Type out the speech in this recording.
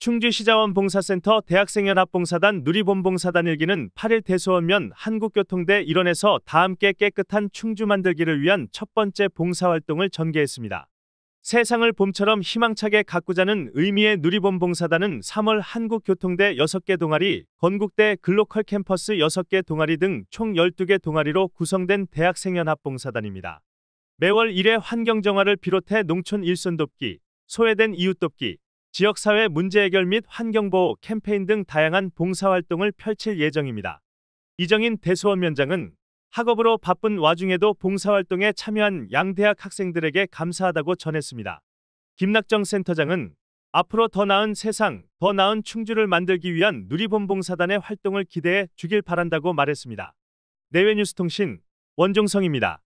충주시자원봉사센터 대학생연합봉사단 누리본봉사단 일기는 8일 대소원면 한국교통대 일원에서 다함께 깨끗한 충주 만들기를 위한 첫 번째 봉사활동을 전개했습니다. 세상을 봄처럼 희망차게 가꾸자는 의미의 누리본봉사단은 3월 한국교통대 6개 동아리, 건국대 글로컬 캠퍼스 6개 동아리 등 총 12개 동아리로 구성된 대학생연합봉사단입니다. 매월 1회 환경정화를 비롯해 농촌 일손돕기, 소외된 이웃돕기, 지역사회 문제 해결 및 환경보호 캠페인 등 다양한 봉사활동을 펼칠 예정입니다. 이정인 대수원면장은 학업으로 바쁜 와중에도 봉사활동에 참여한 양대학 학생들에게 감사하다고 전했습니다. 김낙정 센터장은 앞으로 더 나은 세상, 더 나은 충주를 만들기 위한 누리본 봉사단의 활동을 기대해 주길 바란다고 말했습니다. 내외뉴스통신 원종성입니다.